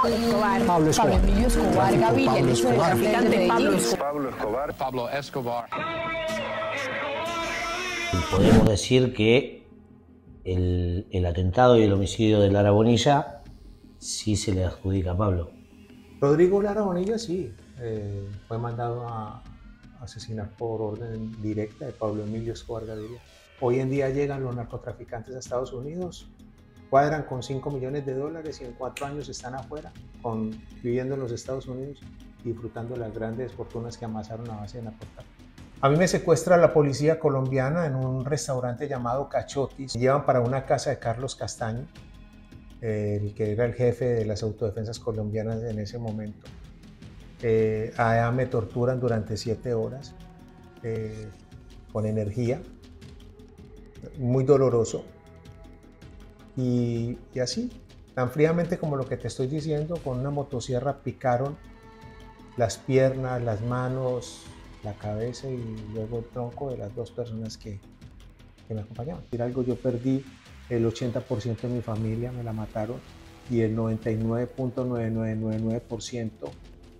Pablo Escobar. Pablo Emilio Escobar Gaviria. Pablo Escobar. Pablo Escobar. Podemos decir que el, el atentado y el homicidio de Lara Bonilla sí se le adjudica a Pablo. Rodrigo Lara Bonilla sí, eh, fue mandado a asesinar por orden directa de Pablo Emilio Escobar Gaviria. Hoy en día llegan los narcotraficantes a Estados Unidos, cuadran con 5 millones de dólares y en cuatro años están afuera, con, viviendo en los Estados Unidos, disfrutando las grandes fortunas que amasaron a base de narcotráfico. A mí me secuestra la policía colombiana en un restaurante llamado Cachotis. Me llevan para una casa de Carlos Castaño, el que era el jefe de las autodefensas colombianas en ese momento. Eh, a allá me torturan durante siete horas eh, con energía, muy doloroso. Y, así, tan fríamente como lo que te estoy diciendo, con una motosierra picaron las piernas, las manos, la cabeza y luego el tronco de las dos personas que, me acompañaban. Era algo, yo perdí el 80% de mi familia, me la mataron y el 99.9999%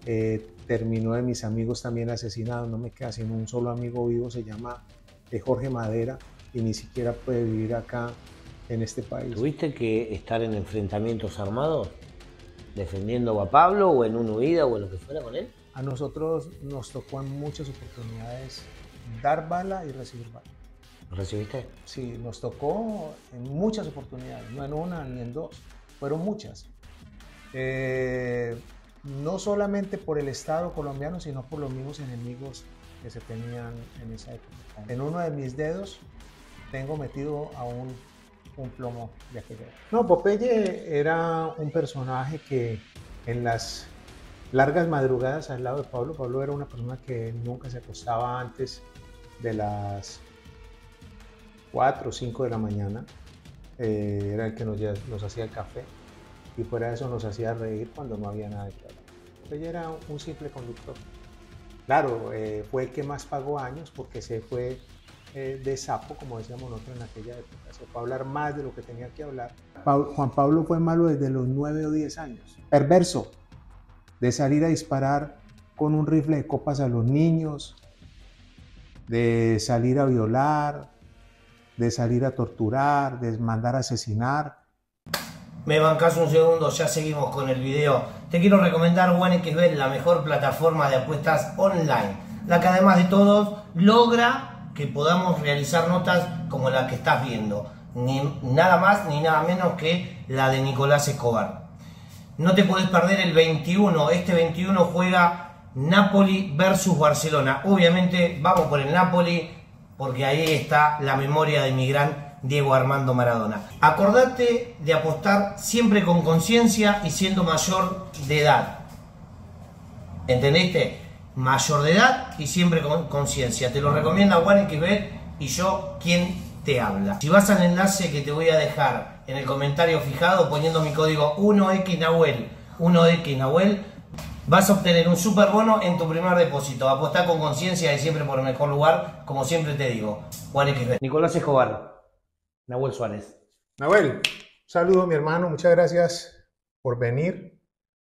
eh, terminó de mis amigos también asesinados. No me queda sino un solo amigo vivo, se llama eh, Jorge Madera y ni siquiera puede vivir acá en este país. ¿Tuviste que estar en enfrentamientos armados? ¿Defendiendo a Pablo o en una huida o en lo que fuera con él? A nosotros nos tocó en muchas oportunidades dar bala y recibir bala. recibiste? Sí, nos tocó en muchas oportunidades, no en una ni en dos, fueron muchas. Eh, no solamente por el Estado colombiano, sino por los mismos enemigos que se tenían en esa época. En uno de mis dedos tengo metido a un un plomo de aquella No, Popeye era un personaje que en las largas madrugadas al lado de Pablo, Pablo era una persona que nunca se acostaba antes de las 4 o 5 de la mañana, eh, era el que nos, hacía el café y fuera eso nos hacía reír cuando no había nada de hablar. Popeye era un simple conductor. Claro, eh, fue el que más pagó años porque se fue eh, de sapo, como decíamos nosotros en aquella época. Se fue hablar más de lo que tenía que hablar. Juan Pablo fue malo desde los 9 o 10 años. Perverso, de salir a disparar con un rifle de copas a los niños, de salir a violar, de salir a torturar, de mandar a asesinar. Me bancas un segundo, ya seguimos con el video. Te quiero recomendar ver la mejor plataforma de apuestas online, la que además de todo logra que podamos realizar notas como la que estás viendo, ni nada más ni nada menos que la de Nicolás Escobar. No te podés perder el 21, este 21 juega Napoli versus Barcelona. Obviamente vamos por el Napoli porque ahí está la memoria de mi gran Diego Armando Maradona. Acordate de apostar siempre con conciencia y siendo mayor de edad. ¿Entendiste? mayor de edad y siempre con conciencia. Te lo ah. recomienda Juan XB y yo, quien te habla. Si vas al enlace que te voy a dejar en el comentario fijado poniendo mi código 1XNahuel, 1XNahuel, vas a obtener un super bono en tu primer depósito. Apostá con conciencia y siempre por el mejor lugar, como siempre te digo. Juan XB. Nicolás Escobar, Nahuel Suárez. Nahuel, saludo mi hermano, muchas gracias por venir.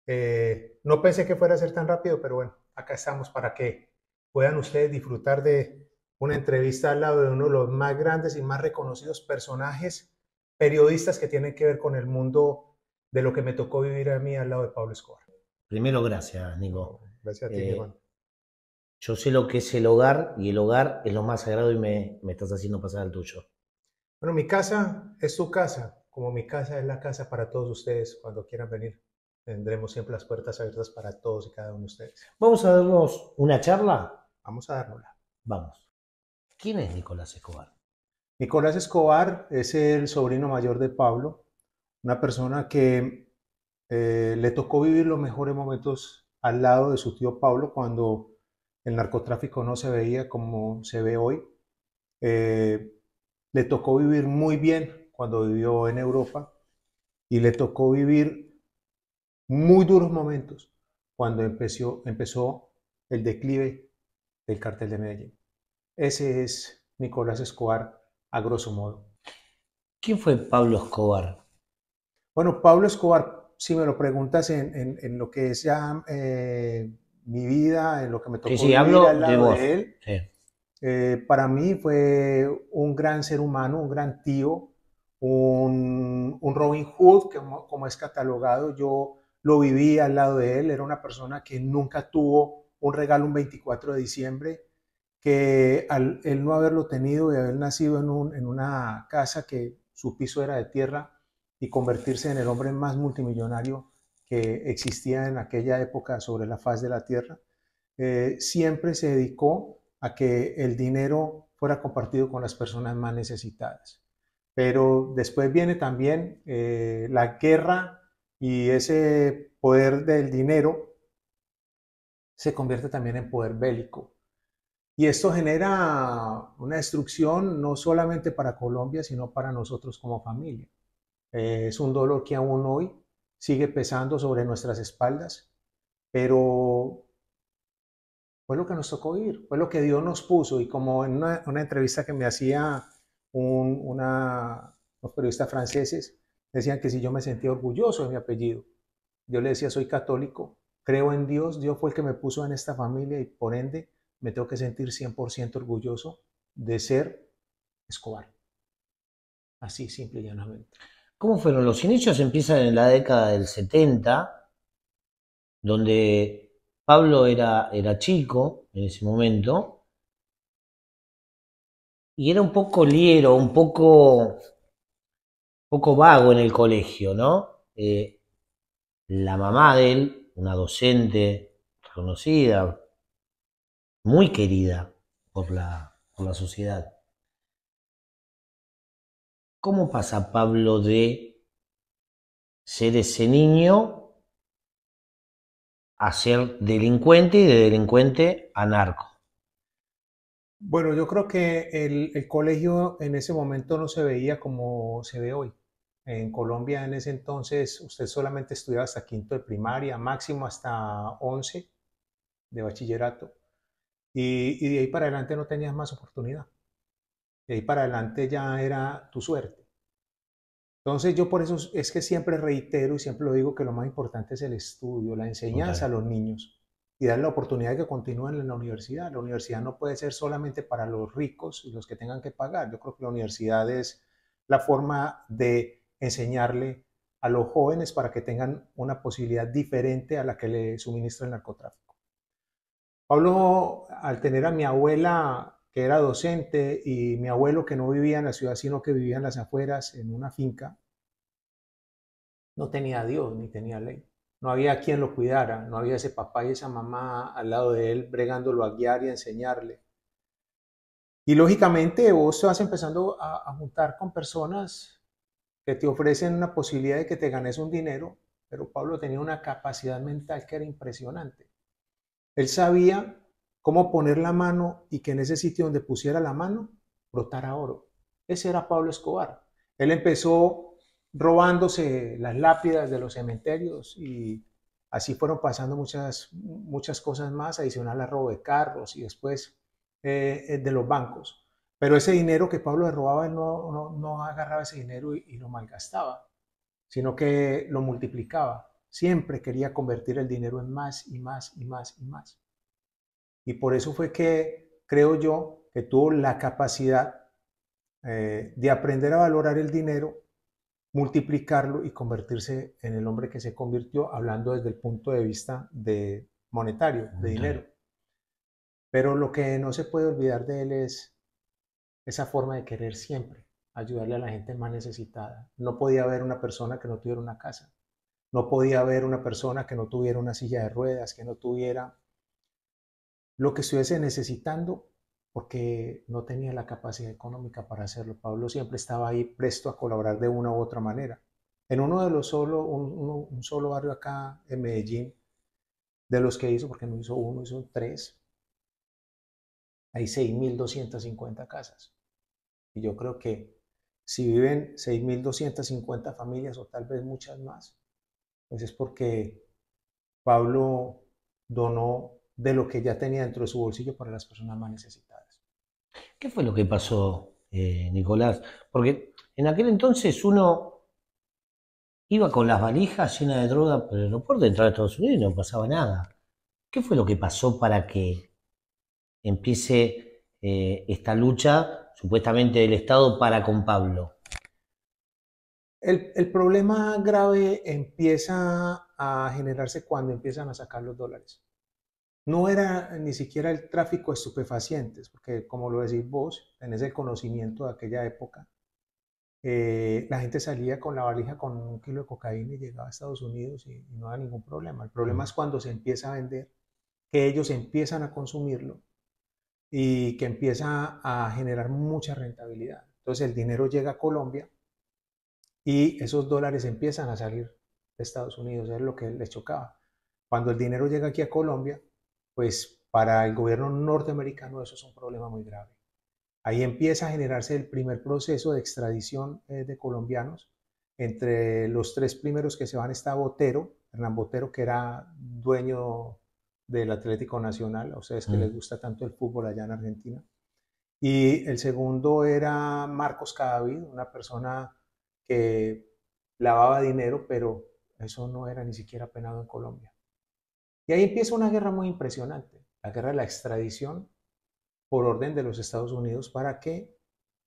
Eh, no pensé que fuera a ser tan rápido, pero bueno, acá estamos para que puedan ustedes disfrutar de una entrevista al lado de uno de los más grandes y más reconocidos personajes periodistas que tienen que ver con el mundo de lo que me tocó vivir a mí al lado de Pablo Escobar. Primero, gracias, Nico. Gracias a ti, Iván. Eh, yo sé lo que es el hogar y el hogar es lo más sagrado y me, me estás haciendo pasar al tuyo. Bueno, mi casa es tu casa, como mi casa es la casa para todos ustedes cuando quieran venir tendremos siempre las puertas abiertas para todos y cada uno de ustedes. Vamos a darnos una charla. Vamos a dárnosla. Vamos. ¿Quién es Nicolás Escobar? Nicolás Escobar es el sobrino mayor de Pablo, una persona que eh, le tocó vivir los mejores momentos al lado de su tío Pablo cuando el narcotráfico no se veía como se ve hoy. Eh, le tocó vivir muy bien cuando vivió en Europa y le tocó vivir muy duros momentos cuando empezó, empezó el declive del cartel de Medellín. Ese es Nicolás Escobar a grosso modo. ¿Quién fue Pablo Escobar? Bueno, Pablo Escobar, si me lo preguntas en, lo que es ya eh, mi vida, en lo que me tocó al lado de, él, eh, para mí fue un gran ser humano, un gran tío, un, Robin Hood, que como es catalogado, yo lo viví al lado de él, era una persona que nunca tuvo un regalo un 24 de diciembre, que al él no haberlo tenido y haber nacido en, un, en una casa que su piso era de tierra y convertirse en el hombre más multimillonario que existía en aquella época sobre la faz de la tierra, eh, siempre se dedicó a que el dinero fuera compartido con las personas más necesitadas. Pero después viene también eh, la guerra y ese poder del dinero se convierte también en poder bélico. Y esto genera una destrucción no solamente para Colombia, sino para nosotros como familia. Eh, es un dolor que aún hoy sigue pesando sobre nuestras espaldas, pero fue lo que nos tocó ir, fue lo que Dios nos puso. Y como en una, entrevista que me hacía un, una, unos periodistas franceses, Decían que si yo me sentía orgulloso de mi apellido. Yo le decía, soy católico, creo en Dios, Dios fue el que me puso en esta familia y por ende me tengo que sentir 100% orgulloso de ser Escobar. Así, simple y llanamente. ¿Cómo fueron? Los inicios empiezan en la década del 70, donde Pablo era, era chico en ese momento, y era un poco liero, un poco poco vago en el colegio, ¿no? Eh, la mamá de él, una docente reconocida, muy querida por la, por la sociedad. ¿Cómo pasa Pablo de ser ese niño a ser delincuente y de delincuente a narco? Bueno, yo creo que el, el colegio en ese momento no se veía como se ve hoy. En Colombia en ese entonces usted solamente estudiaba hasta quinto de primaria, máximo hasta once de bachillerato. Y, de ahí para adelante no tenías más oportunidad. De ahí para adelante ya era tu suerte. Entonces yo por eso es que siempre reitero y siempre lo digo que lo más importante es el estudio, la enseñanza a los niños y dar la oportunidad de que continúen en la universidad. La universidad no puede ser solamente para los ricos y los que tengan que pagar. Yo creo que la universidad es la forma de enseñarle a los jóvenes para que tengan una posibilidad diferente a la que le suministra el narcotráfico. Pablo, al tener a mi abuela, que era docente, y mi abuelo, que no vivía en la ciudad, sino que vivía en las afueras, en una finca, no tenía Dios ni tenía ley. No había quien lo cuidara, no había ese papá y esa mamá al lado de él bregándolo a guiar y a enseñarle. Y lógicamente vos vas empezando a, a juntar con personas que te ofrecen una posibilidad de que te ganes un dinero, pero Pablo tenía una capacidad mental que era impresionante. Él sabía cómo poner la mano y que en ese sitio donde pusiera la mano brotara oro. Ese era Pablo Escobar. Él empezó robándose las lápidas de los cementerios y así fueron pasando muchas, muchas cosas más, adicional a robo de carros y después eh, eh, de los bancos. Pero ese dinero que Pablo le robaba, él no, agarraba ese dinero y, lo malgastaba, sino que lo multiplicaba. Siempre quería convertir el dinero en más y más y más y más. Y por eso fue que creo yo que tuvo la capacidad eh, de aprender a valorar el dinero, multiplicarlo y convertirse en el hombre que se convirtió, hablando desde el punto de vista de monetario, de dinero. Pero lo que no se puede olvidar de él es esa forma de querer siempre, ayudarle a la gente más necesitada. No podía haber una persona que no tuviera una casa. No podía haber una persona que no tuviera una silla de ruedas, que no tuviera lo que estuviese necesitando porque no tenía la capacidad económica para hacerlo. Pablo siempre estaba ahí presto a colaborar de una u otra manera. En uno de los solo, un, solo barrio acá en Medellín, de los que hizo, porque no hizo uno, hizo tres, hay 6.250 casas. Y yo creo que si viven 6.250 familias o tal vez muchas más, pues es porque Pablo donó de lo que ya tenía dentro de su bolsillo para las personas más necesitadas. ¿Qué fue lo que pasó, eh, Nicolás? Porque en aquel entonces uno iba con las valijas llenas de droga por el aeropuerto entrar a Estados Unidos y no pasaba nada. ¿Qué fue lo que pasó para que empiece eh, esta lucha supuestamente del Estado para con Pablo? El, problema grave empieza a generarse cuando empiezan a sacar los dólares. No era ni siquiera el tráfico de estupefacientes, porque como lo decís vos, tenés el conocimiento de aquella época. Eh, la gente salía con la valija con un kilo de cocaína y llegaba a Estados Unidos y, y no había ningún problema. El problema es cuando se empieza a vender, que ellos empiezan a consumirlo y que empieza a generar mucha rentabilidad. Entonces el dinero llega a Colombia y esos dólares empiezan a salir de Estados Unidos, es lo que le chocaba. Cuando el dinero llega aquí a Colombia, pues para el gobierno norteamericano eso es un problema muy grave. Ahí empieza a generarse el primer proceso de extradición eh, de colombianos. Entre los tres primeros que se van está Botero, Hernán Botero, que era dueño del Atlético Nacional, o sea, es que mm. les gusta tanto el fútbol allá en Argentina. Y el segundo era Marcos Cadavid, una persona que lavaba dinero, pero eso no era ni siquiera penado en Colombia. Y ahí empieza una guerra muy impresionante, la guerra de la extradición por orden de los Estados Unidos para que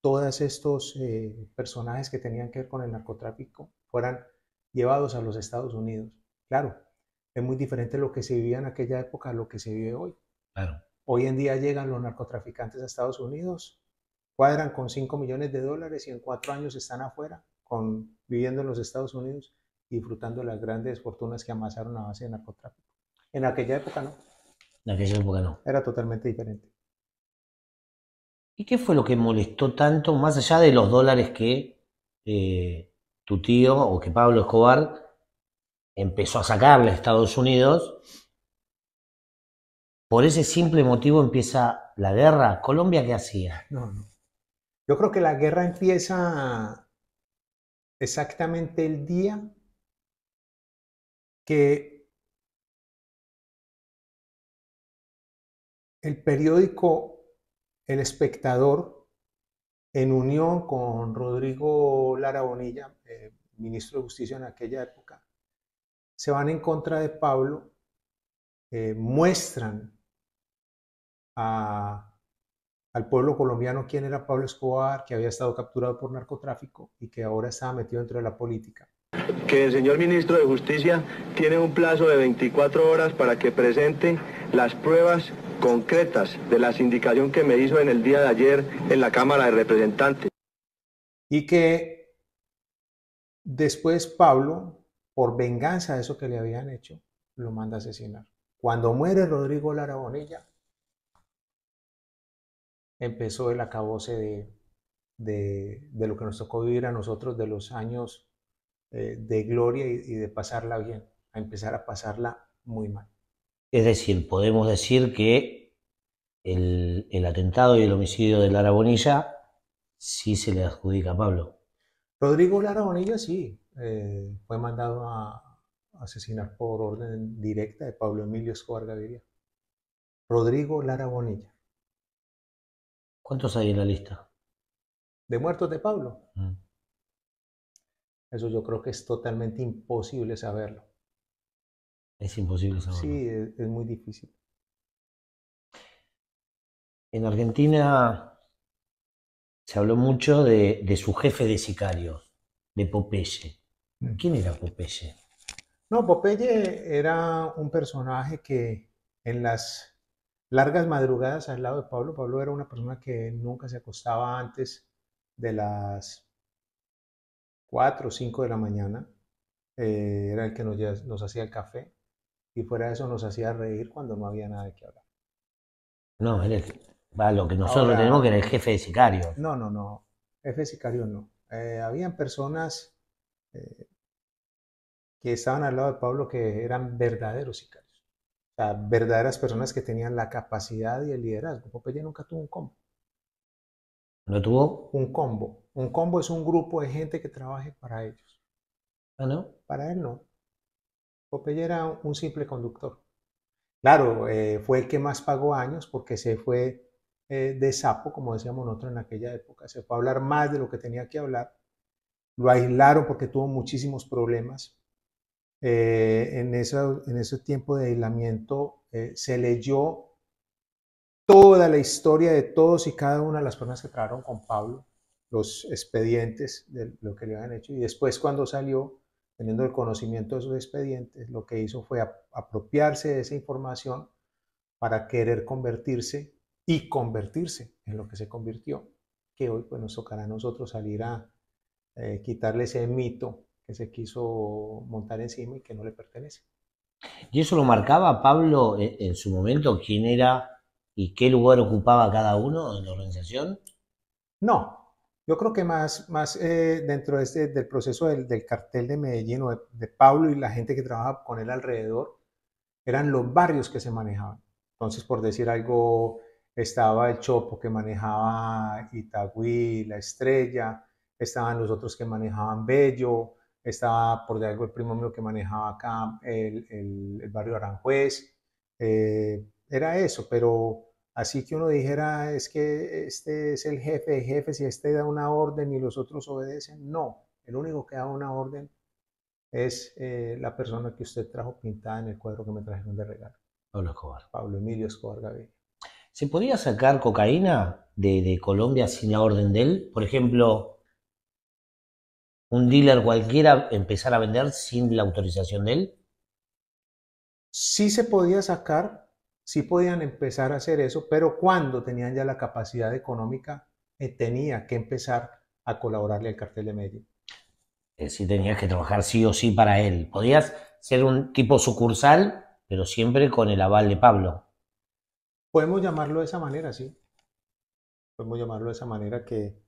todos estos eh, personajes que tenían que ver con el narcotráfico fueran llevados a los Estados Unidos. Claro, es muy diferente lo que se vivía en aquella época a lo que se vive hoy. Claro. Hoy en día llegan los narcotraficantes a Estados Unidos, cuadran con 5 millones de dólares y en cuatro años están afuera, con, viviendo en los Estados Unidos, disfrutando las grandes fortunas que amasaron a base de narcotráfico. En aquella época no. En aquella época no. Era totalmente diferente. ¿Y qué fue lo que molestó tanto, más allá de los dólares que eh, tu tío o que Pablo Escobar empezó a sacarle a Estados Unidos, por ese simple motivo empieza la guerra. ¿Colombia qué hacía? No, no. Yo creo que la guerra empieza exactamente el día que el periódico El Espectador, en unión con Rodrigo Lara Bonilla, eh, ministro de Justicia en aquella época, se van en contra de Pablo, eh, muestran al pueblo colombiano quién era Pablo Escobar, que había estado capturado por narcotráfico y que ahora estaba metido dentro de la política. Que el señor ministro de Justicia tiene un plazo de 24 horas para que presente las pruebas concretas de la sindicación que me hizo en el día de ayer en la Cámara de Representantes. Y que después Pablo por venganza de eso que le habían hecho, lo manda a asesinar. Cuando muere Rodrigo Lara Bonilla, empezó el acabose de, de, lo que nos tocó vivir a nosotros de los años eh, de gloria y, de pasarla bien, a empezar a pasarla muy mal. Es decir, podemos decir que el, el, atentado y el homicidio de Lara Bonilla sí se le adjudica a Pablo. Rodrigo Lara Bonilla sí, eh, fue mandado a asesinar por orden directa de Pablo Emilio Escobar Gaviria. Rodrigo Lara Bonilla. ¿Cuántos hay en la lista? De muertos de Pablo. Mm. Eso yo creo que es totalmente imposible saberlo. Es imposible saberlo. Sí, es, muy difícil. En Argentina se habló mucho de, de su jefe de sicario, de Popeye. Mm. ¿Quién era Popeye? No, Popeye era un personaje que en las largas madrugadas al lado de Pablo, Pablo era una persona que nunca se acostaba antes de las 4 o 5 de la mañana. Eh, era el que nos, hacía el café y fuera de eso nos hacía reír cuando no había nada de qué hablar. No, era el, lo que nosotros tenemos que era el jefe de sicario. No, no, no. Jefe de sicario no. Eh, habían personas eh, que estaban al lado de Pablo que eran verdaderos sicarios. O sea, verdaderas personas que tenían la capacidad y el liderazgo. Popeye nunca tuvo un combo. ¿No tuvo? Un combo. Un combo es un grupo de gente que trabaje para ellos. Ah, no? Para él no. Popeye era un simple conductor. Claro, eh, fue el que más pagó años porque se fue eh, de sapo, como decíamos nosotros en aquella época. Se fue a hablar más de lo que tenía que hablar lo aislaron porque tuvo muchísimos problemas. Eh, en, en, ese tiempo de aislamiento eh, se leyó toda la historia de todos y cada una de las personas que trabajaron con Pablo, los expedientes de lo que le habían hecho. Y después cuando salió, teniendo el conocimiento de esos expedientes, lo que hizo fue apropiarse de esa información para querer convertirse y convertirse en lo que se convirtió, que hoy pues, nos tocará a nosotros salir a, eh, quitarle ese mito que se quiso montar encima y que no le pertenece. ¿Y eso lo marcaba Pablo eh, en, su momento? ¿Quién era y qué lugar ocupaba cada uno en la organización? No, yo creo que más, más eh, dentro este, del proceso del, cartel de Medellín o de, de, Pablo y la gente que trabajaba con él alrededor, eran los barrios que se manejaban. Entonces, por decir algo, estaba el Chopo que manejaba Itagüí, La Estrella, estaban los otros que manejaban Bello, estaba por de algo el primo mío que manejaba acá el, el, barrio Aranjuez. Eh, era eso, pero así que uno dijera, es que este es el jefe jefe si este da una orden y los otros obedecen. No, el único que da una orden es eh, la persona que usted trajo pintada en el cuadro que me trajeron de regalo. Pablo Escobar. Pablo Emilio Escobar Gaviria. ¿Se podía sacar cocaína de, de Colombia sin la orden de él? Por ejemplo, un dealer cualquiera empezar a vender sin la autorización de él? Sí se podía sacar, sí podían empezar a hacer eso, pero cuando tenían ya la capacidad económica, eh, tenía que empezar a colaborarle al cartel de Medellín. Eh, sí tenías que trabajar sí o sí para él. Podías ser un tipo sucursal, pero siempre con el aval de Pablo. Podemos llamarlo de esa manera, sí. Podemos llamarlo de esa manera que,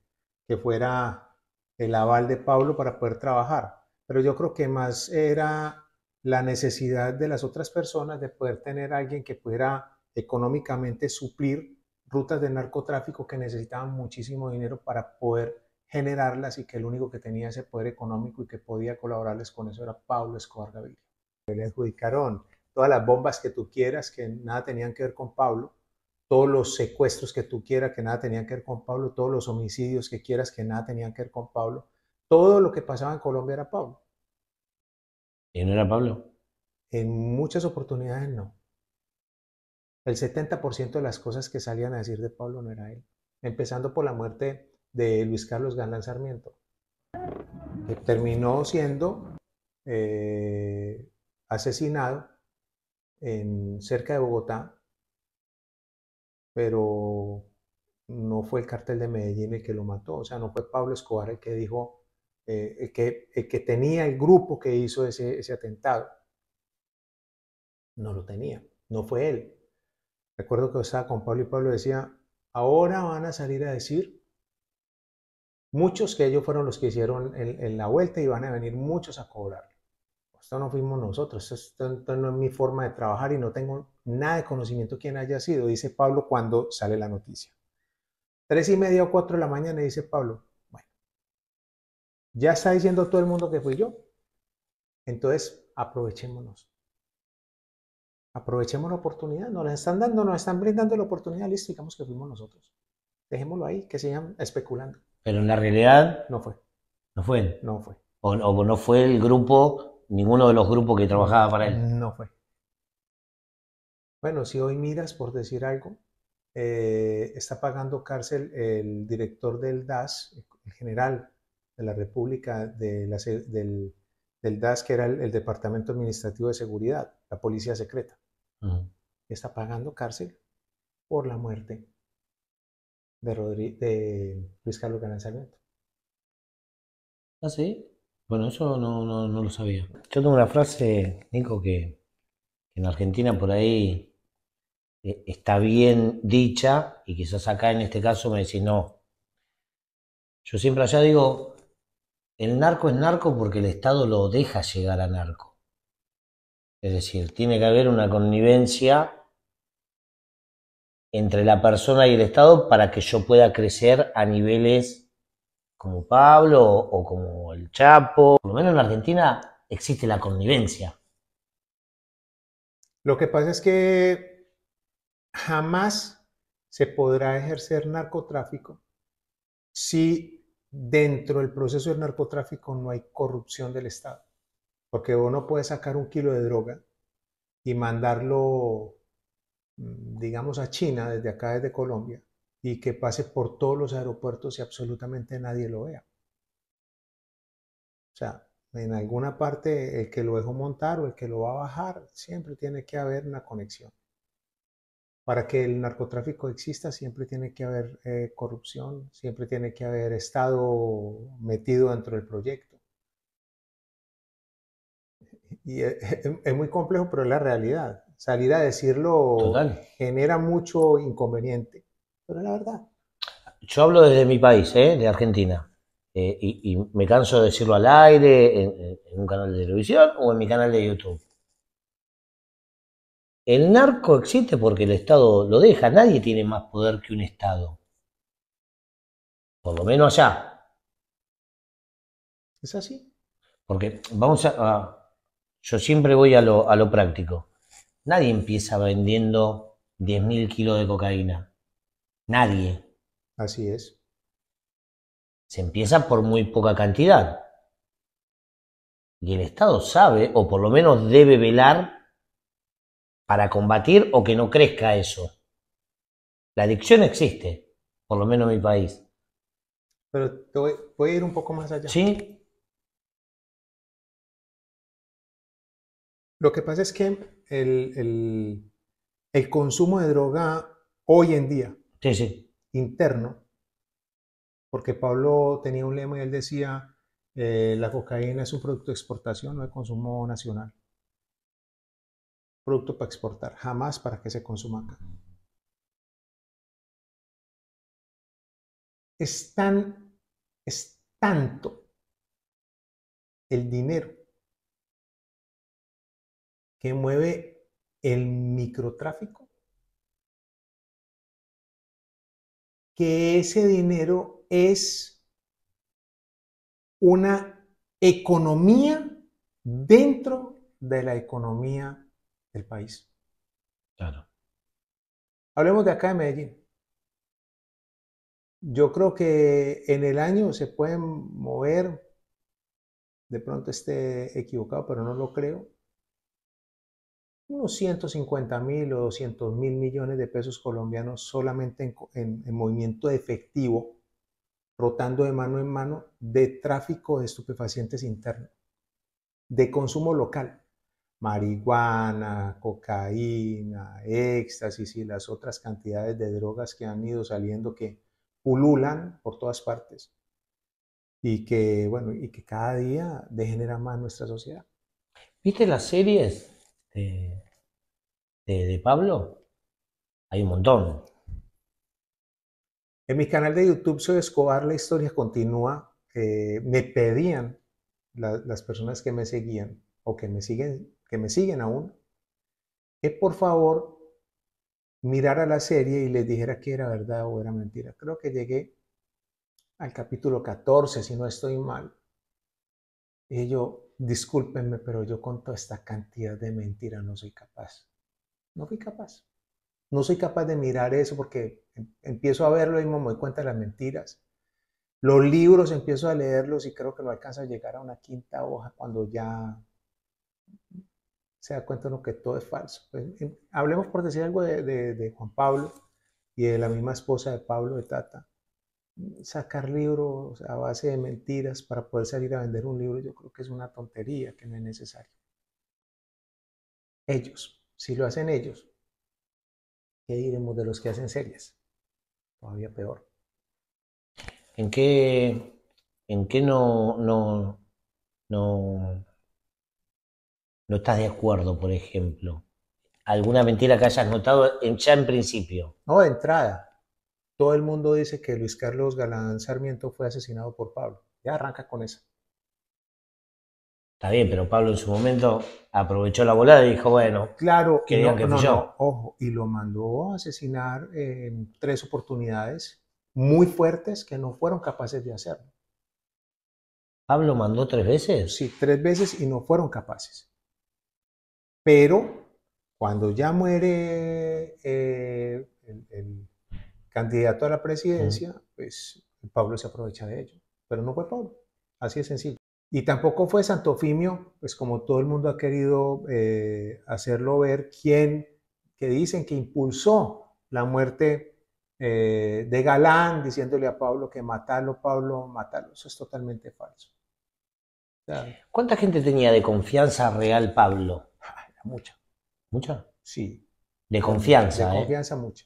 que fuera el aval de Pablo para poder trabajar, pero yo creo que más era la necesidad de las otras personas de poder tener alguien que pudiera económicamente suplir rutas de narcotráfico que necesitaban muchísimo dinero para poder generarlas y que el único que tenía ese poder económico y que podía colaborarles con eso era Pablo Escobar Gaviria. Le adjudicaron todas las bombas que tú quieras que nada tenían que ver con Pablo, todos los secuestros que tú quieras que nada tenían que ver con Pablo, todos los homicidios que quieras que nada tenían que ver con Pablo, todo lo que pasaba en Colombia era Pablo. ¿Y no era Pablo? En muchas oportunidades no. El 70% de las cosas que salían a decir de Pablo no era él, empezando por la muerte de Luis Carlos Galán Sarmiento, que terminó siendo eh, asesinado en, cerca de Bogotá pero no fue el cartel de Medellín el que lo mató, o sea, no fue Pablo Escobar el que dijo, eh, el, que, que tenía el grupo que hizo ese, atentado. No lo tenía, no fue él. Recuerdo que estaba con Pablo y Pablo decía, ahora van a salir a decir muchos que ellos fueron los que hicieron en la vuelta y van a venir muchos a cobrar. Esto no fuimos nosotros, esto, no es mi forma de trabajar y no tengo nada de conocimiento quién haya sido, dice Pablo cuando sale la noticia. Tres y media o cuatro de la mañana, dice Pablo, bueno, ya está diciendo todo el mundo que fui yo. Entonces, aprovechémonos. Aprovechemos la oportunidad, nos la están dando, nos están brindando la oportunidad, listo, digamos que fuimos nosotros. Dejémoslo ahí, que sigan especulando. Pero en la realidad... No fue. No fue. No fue. o no fue el grupo, ninguno de los grupos que trabajaba para él. No fue. Bueno, si hoy miras, por decir algo, eh, está pagando cárcel el director del DAS, eh, el general de la República del, DAS, que era el, Departamento Administrativo de Seguridad, la Policía Secreta. Está pagando cárcel por la muerte de, de Luis Carlos Galán Sarmiento. ¿Ah, sí? Bueno, eso no, no, lo sabía. Yo tengo una frase, Nico, que en Argentina por ahí eh, está bien dicha y quizás acá en este caso me decís, no. Yo siempre allá digo, el narco es narco porque el Estado lo deja llegar a narco. Es decir, tiene que haber una connivencia entre la persona y el Estado para que yo pueda crecer a niveles como Pablo o como el Chapo. Por lo menos en Argentina existe la connivencia. Lo que pasa es que jamás se podrá ejercer narcotráfico si dentro del proceso del narcotráfico no hay corrupción del Estado. Porque uno puede sacar un kilo de droga y mandarlo, mm, digamos, a China desde acá, desde Colombia, y que pase por todos los aeropuertos y absolutamente nadie lo vea. O sea, en alguna parte el que lo dejo montar o el que lo va a bajar, siempre tiene que haber una conexión para que el narcotráfico exista siempre tiene que haber eh, corrupción, siempre tiene que haber Estado metido dentro del proyecto. Y e, e, e, es, muy complejo, pero es la realidad. Salir a decirlo genera mucho inconveniente, pero es la verdad. Yo hablo desde mi país, ¿eh? de Argentina, eh, y, me canso de decirlo al aire, en un canal de televisión o en mi canal de YouTube. El narco existe porque el Estado lo deja, nadie tiene más poder que un Estado. Por lo menos allá. ¿Es así? Porque vamos a... yo siempre voy a lo, a lo práctico. Nadie empieza vendiendo 10.000 kilos de cocaína. Nadie. Así es. Se empieza por muy poca cantidad. Y el Estado sabe, o por lo menos debe velar para combatir o que no crezca eso. La adicción existe, por lo menos en mi país. Pero puede a ir un poco más allá. Sí. Lo que pasa es que el, consumo de droga hoy en día, interno, porque Pablo tenía un lema y él decía, eh, la cocaína es un producto de exportación, no de consumo nacional producto para exportar, jamás para que se consuma acá. Es tan, es tanto el dinero que mueve el microtráfico que ese dinero es una economía dentro de la economía del país. Claro. Hablemos de acá de Medellín. Yo creo que en el año se pueden mover, de pronto esté equivocado, pero no lo creo, unos 150 mil o 200 mil millones de pesos colombianos solamente en, movimiento efectivo, rotando de mano en mano, de tráfico de estupefacientes internos, de consumo local marihuana, cocaína, éxtasis y las otras cantidades de drogas que han ido saliendo que pululan por todas partes y que, bueno, y que cada día degenera más nuestra sociedad. ¿Viste las series de, Pablo? Hay un montón. En mi canal de YouTube Soy Escobar, la historia continúa. Eh, me pedían las personas que me seguían o que me siguen que me siguen aún, que por favor mirara la serie y les dijera que era verdad o era mentira. Creo que llegué al capítulo 14, si no estoy mal. Y yo, discúlpenme, pero yo con toda esta cantidad de mentiras no soy capaz. No fui capaz. No soy capaz de mirar eso porque em, empiezo a verlo y me doy cuenta de las mentiras. Los libros empiezo a leerlos y creo que no alcanza a llegar a una quinta hoja cuando ya se da cuenta uno que todo es falso. Pues, eh, hablemos por decir algo de, Juan Pablo y de la misma esposa de Pablo de Tata. Sacar libros a base de mentiras para poder salir a vender un libro, yo creo que es una tontería, que no es necesario. Ellos, si lo hacen ellos, ¿qué diremos de los que hacen series? Todavía peor. ¿En qué, en qué no, no, no no estás de acuerdo, por ejemplo? ¿Alguna mentira que hayas notado ya en principio? No, de entrada. Todo el mundo dice que Luis Carlos Galán Sarmiento fue asesinado por Pablo. Ya arranca con eso. Está bien, pero Pablo en su momento aprovechó la volada y dijo, bueno, claro, que no, que ojo, y lo mandó a asesinar en tres oportunidades muy fuertes que no fueron capaces de hacerlo. ¿Pablo mandó tres veces? Sí, tres veces y no fueron capaces. Pero cuando ya muere eh, el, candidato a la presidencia, pues Pablo se aprovecha de ello. Pero no fue Pablo, así de sencillo. Y tampoco fue Santofimio, pues como todo el mundo ha querido eh, hacerlo ver, quien, que dicen que impulsó la muerte eh, de Galán, diciéndole a Pablo que matalo, Pablo, matalo. Eso es totalmente falso. ¿Cuánta gente tenía de confianza real Pablo? Mucha. ¿Mucha? Sí. De confianza. De, ¿eh? confianza, mucha.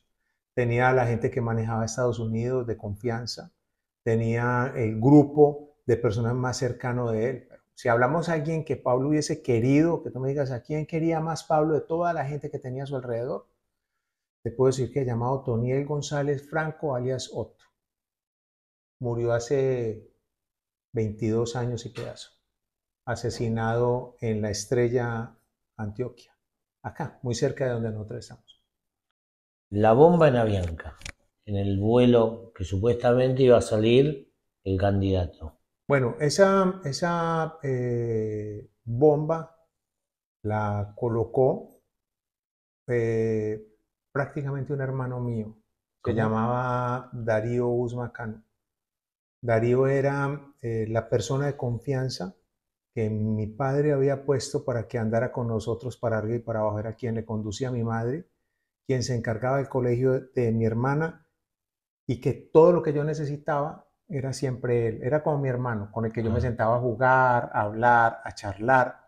Tenía la gente que manejaba Estados Unidos de confianza. Tenía el grupo de personas más cercano de él. si hablamos a alguien que Pablo hubiese querido, que tú me digas a quién quería más Pablo de toda la gente que tenía a su alrededor, te puedo decir que llamado Toniel González Franco, alias Otto. Murió hace 22 años y pedazo. Asesinado en la estrella Antioquia, acá, muy cerca de donde nosotros estamos. La bomba en Avianca, en el vuelo que supuestamente iba a salir el candidato. Bueno, esa, eh, bomba la colocó eh, prácticamente un hermano mío, que llamaba Darío Usmacano. Darío era eh, la persona de confianza que mi padre había puesto para que andara con nosotros para arriba y para abajo. Era quien le conducía a mi madre, quien se encargaba del colegio de, mi hermana y que todo lo que yo necesitaba era siempre él. Era como mi hermano, con el que yo me sentaba a jugar, a hablar, a charlar,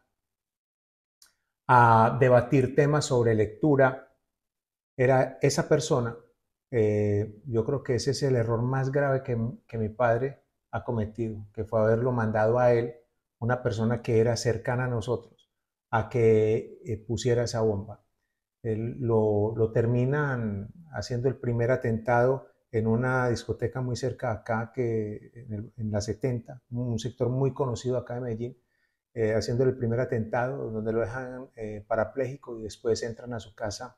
a debatir temas sobre lectura. Era esa persona. Eh, yo creo que ese es el error más grave que, que mi padre ha cometido, que fue haberlo mandado a él una persona que era cercana a nosotros a que eh, pusiera esa bomba. lo, terminan haciendo el primer atentado en una discoteca muy cerca de acá, que en, la 70, un sector muy conocido acá de Medellín, eh, haciendo el primer atentado, donde lo dejan eh, parapléjico y después entran a su casa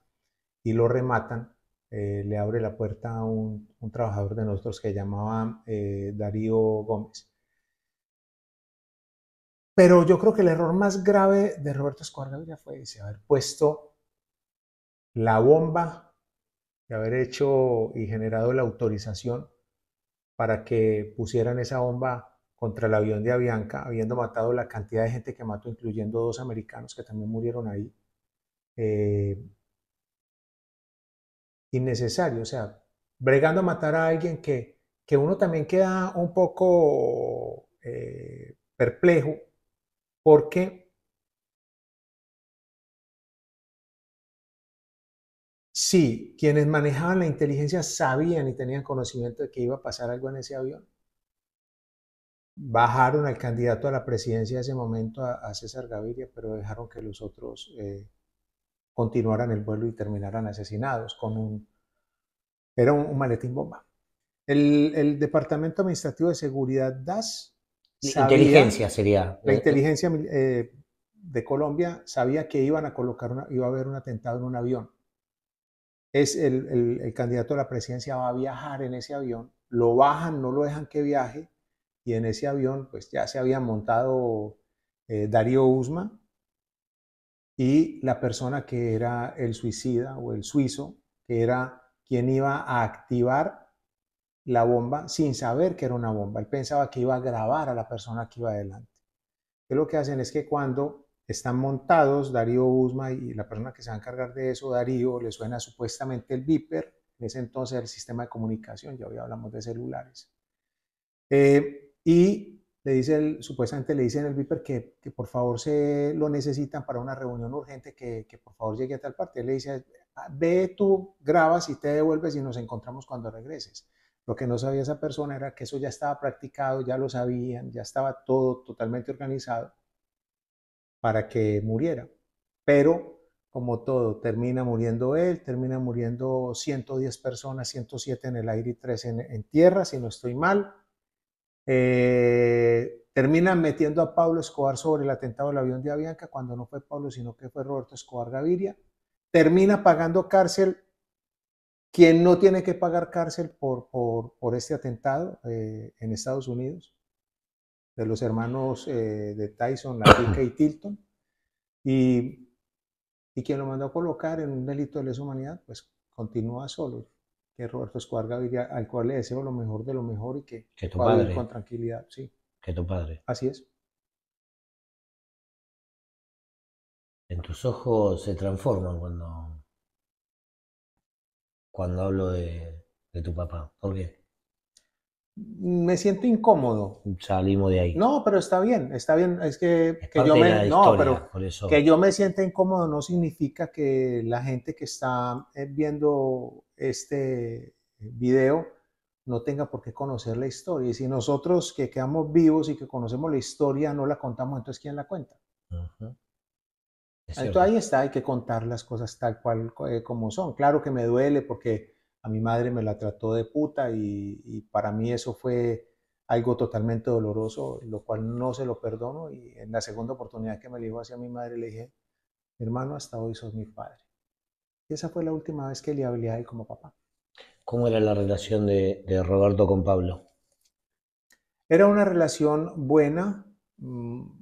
y lo rematan. le abre la puerta a un, un, trabajador de nosotros que llamaba Darío Gómez. Pero yo creo que el error más grave de Roberto Escobar fue ese, haber puesto la bomba y haber hecho y generado la autorización para que pusieran esa bomba contra el avión de Avianca, habiendo matado la cantidad de gente que mató, incluyendo dos americanos que también murieron ahí. Eh, innecesario, o sea, bregando a matar a alguien que, que uno también queda un poco eh, perplejo porque si quienes manejaban la inteligencia sabían y tenían conocimiento de que iba a pasar algo en ese avión. Bajaron al candidato a la presidencia de ese momento, a, César Gaviria, pero dejaron que los otros eh, continuaran el vuelo y terminaran asesinados con un... Era un, maletín bomba. el, Departamento Administrativo de Seguridad DAS inteligencia sería. La eh, eh, inteligencia eh, de Colombia sabía que iban a colocar iba a haber un atentado en un avión. Es el, candidato a la presidencia va a viajar en ese avión, lo bajan, no lo dejan que viaje, y en ese avión pues ya se había montado Darío Usma y la persona que era el suicida o el suizo, que era quien iba a activar la bomba sin saber que era una bomba. Él pensaba que iba a grabar a la persona que iba adelante. Que lo que hacen es que cuando están montados, Darío Usma y la persona que se va a encargar de eso, Darío, le suena supuestamente el Viper, en ese entonces el sistema de comunicación, ya hoy hablamos de celulares. Eh, y le dice supuestamente le dicen el Viper que, por favor se lo necesitan para una reunión urgente, que, que por favor llegue a tal parte. le dice, ah, ve tú, grabas y te devuelves y nos encontramos cuando regreses. Lo que no sabía esa persona era que eso ya estaba practicado, ya lo sabían, ya estaba todo totalmente organizado para que muriera. Pero, como todo, termina muriendo él, termina muriendo 110 personas, 107 en el aire y 3 en, tierra, si no estoy mal. Eh, termina metiendo a Pablo Escobar sobre el atentado del avión de Avianca, cuando no fue Pablo, sino que fue Roberto Escobar Gaviria. Termina pagando cárcel quien no tiene que pagar cárcel por, por, este atentado eh, en Estados Unidos? De los hermanos eh, de Tyson, Latica y Tilton. Y, quien lo mandó a colocar en un delito de lesa humanidad, pues continúa solo, que Roberto Escobar Gaviria, al cual le deseo lo mejor de lo mejor y que, que tu padre. con tranquilidad. Sí. Que tu padre. Así es. En tus ojos se transforman cuando cuando hablo de, tu papá? ¿Por qué? Me siento incómodo. Salimos de ahí. No, pero está bien, está bien. Es que, yo me. no, que yo me sienta incómodo no significa que la gente que está eh, viendo este video no tenga por qué conocer la historia. Y si nosotros que quedamos vivos y que conocemos la historia no la contamos, entonces ¿quién la cuenta? Entonces, ahí está, hay que contar las cosas tal cual eh, como son. Claro que me duele porque a mi madre me la trató de puta y, para mí eso fue algo totalmente doloroso, lo cual no se lo perdono. Y en la segunda oportunidad que me le dijo hacia mi madre, le dije, hermano, hasta hoy sos mi padre. Y esa fue la última vez que le hablé a él como papá. ¿Cómo era la relación de, de Roberto con Pablo? Era una relación buena, mm,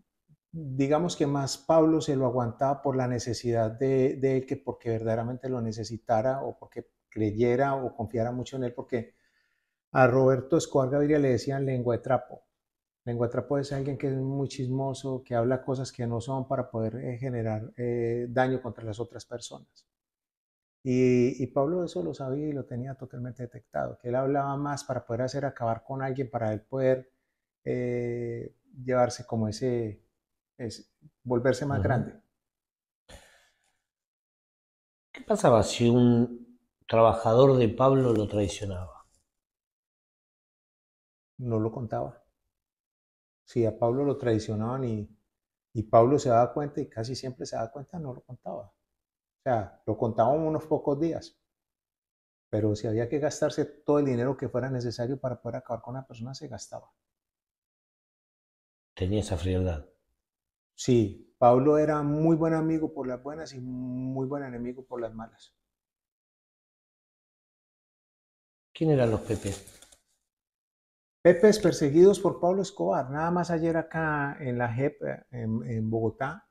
digamos que más Pablo se lo aguantaba por la necesidad de, él que porque verdaderamente lo necesitara o porque creyera o confiara mucho en él, porque a Roberto Escobar Gaviria le decían lengua de trapo. Lengua de trapo es alguien que es muy chismoso, que habla cosas que no son para poder eh, generar eh, daño contra las otras personas. Y, Pablo eso lo sabía y lo tenía totalmente detectado, que él hablaba más para poder hacer acabar con alguien, para él poder eh, llevarse como ese, es volverse más grande. ¿Qué pasaba si un trabajador de Pablo lo traicionaba? No lo contaba. Si a Pablo lo traicionaban y, y Pablo se daba cuenta y casi siempre se daba cuenta, no lo contaba. O sea, lo contaba unos pocos días. Pero si había que gastarse todo el dinero que fuera necesario para poder acabar con una persona, se gastaba. Tenía esa frialdad. Sí, Pablo era muy buen amigo por las buenas y muy buen enemigo por las malas. ¿Quién eran los Pepes? Pepes perseguidos por Pablo Escobar. Nada más ayer acá en la JEP, en, Bogotá,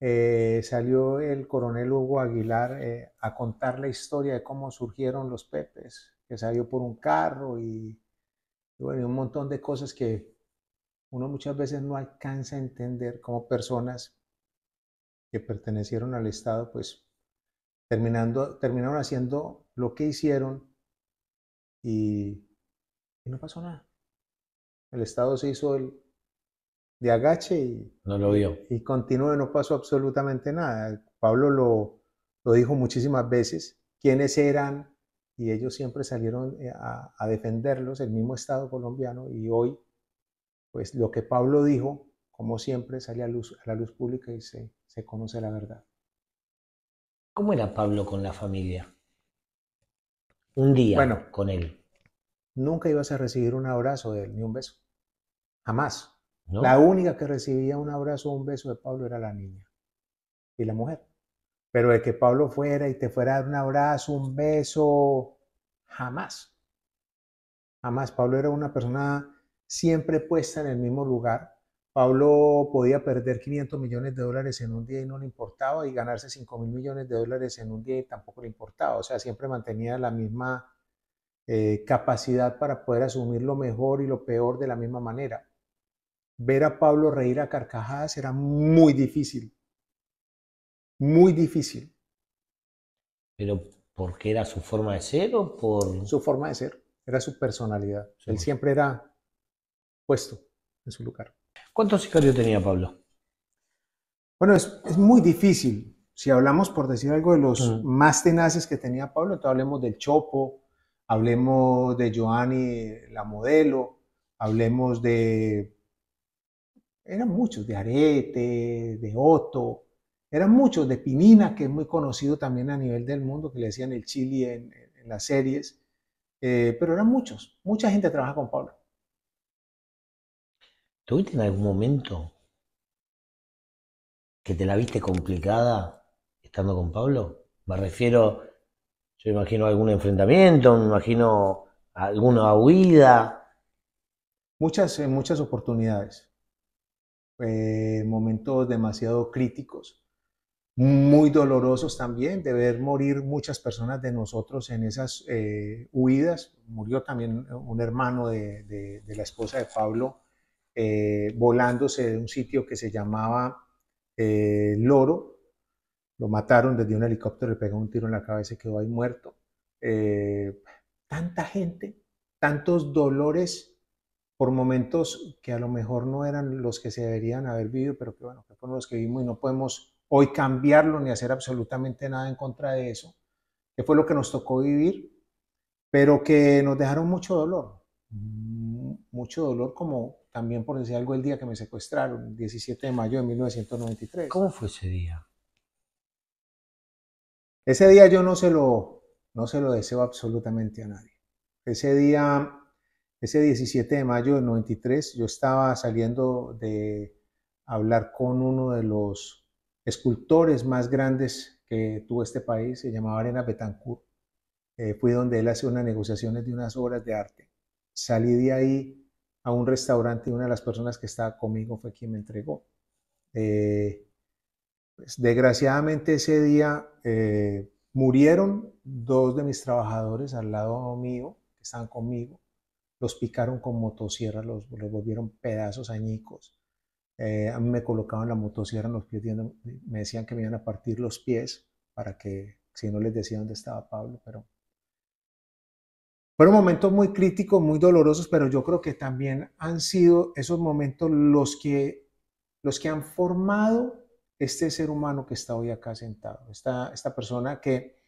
eh, salió el coronel Hugo Aguilar eh, a contar la historia de cómo surgieron los Pepes, que salió por un carro y, y un montón de cosas que uno muchas veces no alcanza a entender cómo personas que pertenecieron al Estado, pues terminando, terminaron haciendo lo que hicieron y, no pasó nada. El Estado se hizo el, de agache y, no lo vio. y, y no pasó absolutamente nada. Pablo lo, lo, dijo muchísimas veces, quiénes eran, y ellos siempre salieron eh, a, defenderlos, el mismo Estado colombiano, y hoy pues lo que Pablo dijo, como siempre, sale a, luz, a la luz pública y se, se conoce la verdad. ¿Cómo era Pablo con la familia? Un día bueno, con él. Nunca ibas a recibir un abrazo de él, ni un beso. Jamás. La única que recibía un abrazo o un beso de Pablo era la niña y la mujer. Pero de que Pablo fuera y te fuera a dar un abrazo, un beso, jamás. Jamás. Pablo era una persona siempre puesta en el mismo lugar. Pablo podía perder 500 millones de dólares en un día y no le importaba, y ganarse 5 mil millones de dólares en un día y tampoco le importaba. O sea, siempre mantenía la misma eh, capacidad para poder asumir lo mejor y lo peor de la misma manera. Ver a Pablo reír a carcajadas era muy difícil. Muy difícil. Pero porque era su forma de ser o por... Su forma de ser, era su personalidad. Él siempre era puesto en su lugar. ¿Cuántos sicarios tenía Pablo? Bueno, es, es muy difícil. Si hablamos, por decir algo, de los mm. más tenaces que tenía Pablo, entonces hablemos del Chopo, hablemos de Giovanni la modelo, hablemos de... Eran muchos, de Arete, de Otto, eran muchos, de Pinina, que es muy conocido también a nivel del mundo, que le decían el Chili en, las series, eh, pero eran muchos, mucha gente trabaja con Pablo. ¿Tuviste en algún momento que te la viste complicada estando con Pablo? Me refiero, yo imagino algún enfrentamiento, me imagino alguna huida. Muchas, eh, muchas oportunidades. Eh, momentos demasiado críticos, muy dolorosos también, de ver morir muchas personas de nosotros en esas eh, huidas. Murió también un hermano de la esposa de Pablo eh, volándose de un sitio que se llamaba eh, Loro. Lo mataron desde un helicóptero, le pegó un tiro en la cabeza y quedó ahí muerto. Eh, tanta gente, tantos dolores por momentos que a lo mejor no eran los que se deberían haber vivido, pero que bueno, que fueron los que vivimos y no podemos hoy cambiarlo ni hacer absolutamente nada en contra de eso, que fue lo que nos tocó vivir, pero que nos dejaron mucho dolor, mm, mucho dolor como, también por decir algo el día que me secuestraron, el 17 de mayo de 1993. ¿Cómo fue ese día? Ese día yo no se lo, no se lo deseo absolutamente a nadie. Ese día, ese 17 de mayo de 93, yo estaba saliendo de hablar con uno de los escultores más grandes que tuvo este país, se llamaba Arena Betancourt. Eh, fui donde él hace unas negociaciones de unas obras de arte. Salí de ahí a un restaurante y una de las personas que estaba conmigo fue quien me entregó. Eh, pues, desgraciadamente ese día eh, murieron dos de mis trabajadores al lado mío, que estaban conmigo, los picaron con motosierra, los, volvieron pedazos añicos. Eh, a mí me colocaban la motosierra en los pies, me decían que me iban a partir los pies para que, si no les decía dónde estaba Pablo, pero fueron momentos muy críticos, muy dolorosos, pero yo creo que también han sido esos momentos los que, los que han formado este ser humano que está hoy acá sentado, esta, esta persona que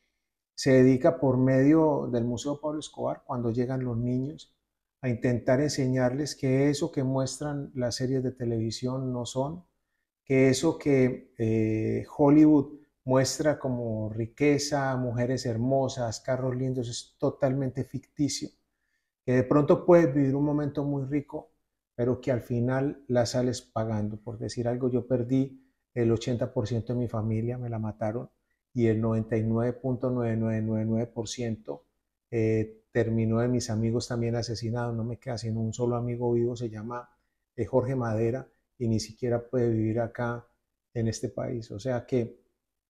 se dedica por medio del Museo Pablo Escobar, cuando llegan los niños, a intentar enseñarles que eso que muestran las series de televisión no son, que eso que eh, Hollywood muestra como riqueza, mujeres hermosas, carros lindos, es totalmente ficticio. Que de pronto puedes vivir un momento muy rico, pero que al final la sales pagando. Por decir algo, yo perdí el 80% de mi familia, me la mataron, y el 99.9999% eh, terminó de mis amigos también asesinados. No me queda sino un solo amigo vivo, se llama eh, Jorge Madera, y ni siquiera puede vivir acá en este país. O sea que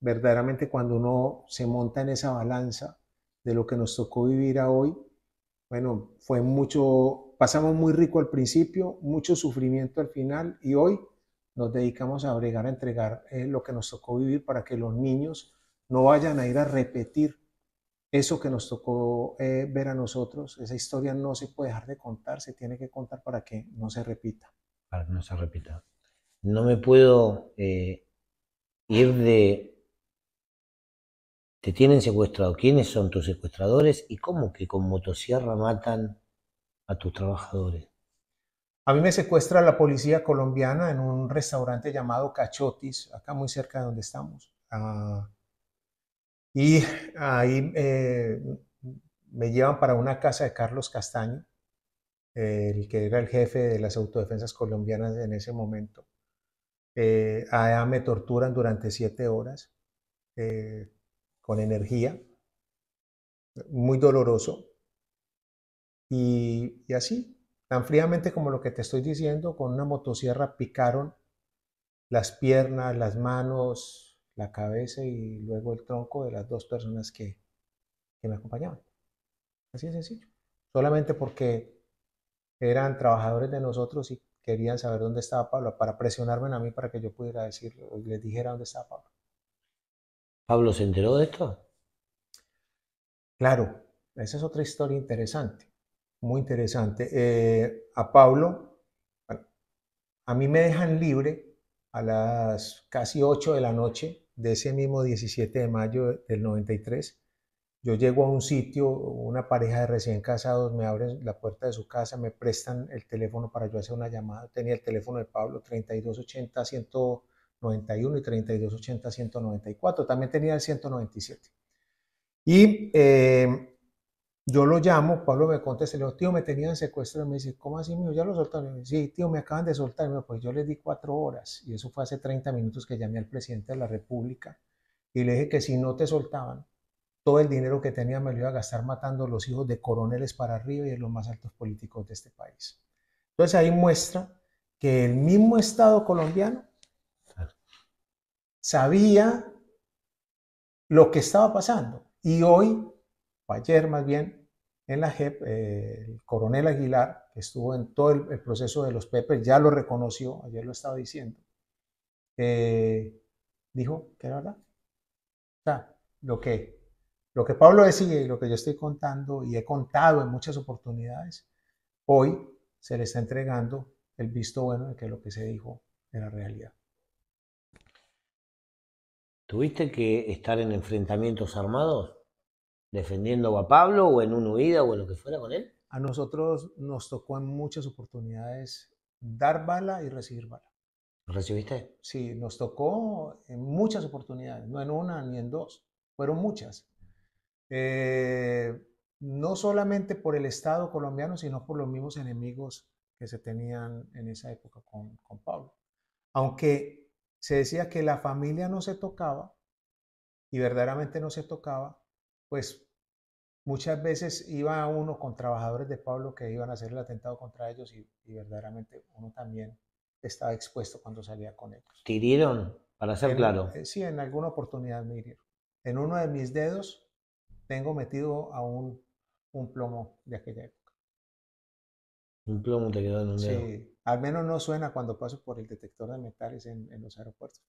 verdaderamente cuando uno se monta en esa balanza de lo que nos tocó vivir a hoy, bueno, fue mucho, pasamos muy rico al principio, mucho sufrimiento al final y hoy nos dedicamos a bregar a entregar eh, lo que nos tocó vivir para que los niños no vayan a ir a repetir eso que nos tocó eh, ver a nosotros. Esa historia no se puede dejar de contar, se tiene que contar para que no se repita. Para que no se repita. No me puedo eh, ir de te tienen secuestrado. ¿Quiénes son tus secuestradores y cómo que con motosierra matan a tus trabajadores? A mí me secuestra la policía colombiana en un restaurante llamado Cachotis, acá muy cerca de donde estamos. Ah, y ahí eh, me llevan para una casa de Carlos Castaño, el que era el jefe de las autodefensas colombianas en ese momento. Eh, allá me torturan durante siete horas. Eh, con energía, muy doloroso. Y, así, tan fríamente como lo que te estoy diciendo, con una motosierra picaron las piernas, las manos, la cabeza y luego el tronco de las dos personas que, me acompañaban. Así de sencillo. Solamente porque eran trabajadores de nosotros y querían saber dónde estaba Pablo para presionarme a mí para que yo pudiera y les dijera dónde estaba Pablo. ¿Pablo se enteró de esto? Claro, esa es otra historia interesante, muy interesante. Eh, a Pablo, a mí me dejan libre a las casi 8 de la noche de ese mismo 17 de mayo del 93. Yo llego a un sitio, una pareja de recién casados me abren la puerta de su casa, me prestan el teléfono para yo hacer una llamada. Tenía el teléfono de Pablo 3280 100 91 y 80, 194. También tenía el 197. Y eh, yo lo llamo, Pablo me contesta, le digo, tío, me tenían secuestrado. Me dice, ¿cómo así, mío? ¿Ya lo soltaron? sí, tío, me acaban de soltar. pues yo les di cuatro horas. Y eso fue hace 30 minutos que llamé al presidente de la República y le dije que si no te soltaban, todo el dinero que tenía me lo iba a gastar matando a los hijos de coroneles para arriba y de los más altos políticos de este país. Entonces ahí muestra que el mismo Estado colombiano sabía lo que estaba pasando. Y hoy, o ayer más bien, en la JEP, eh, el coronel Aguilar, que estuvo en todo el, proceso de los PEPES, ya lo reconoció, ayer lo estaba diciendo, eh, dijo que era verdad. O sea, lo que, lo que Pablo decía y lo que yo estoy contando y he contado en muchas oportunidades, hoy se le está entregando el visto bueno de que lo que se dijo era realidad. ¿Tuviste que estar en enfrentamientos armados? ¿Defendiendo a Pablo o en una huida o en lo que fuera con él? A nosotros nos tocó en muchas oportunidades dar bala y recibir bala. ¿Recibiste? Sí, nos tocó en muchas oportunidades, no en una ni en dos, fueron muchas. Eh, no solamente por el Estado colombiano, sino por los mismos enemigos que se tenían en esa época con, con Pablo. Aunque se decía que la familia no se tocaba y verdaderamente no se tocaba, pues muchas veces iba uno con trabajadores de Pablo que iban a hacer el atentado contra ellos y, verdaderamente uno también estaba expuesto cuando salía con ellos. ¿Te para ser claro? Eh, sí, en alguna oportunidad me hirieron. En uno de mis dedos tengo metido a un, un plomo de aquella época. Un plomo te quedó en un dedo. Sí, al menos no suena cuando paso por el detector de metales en, en los aeropuertos,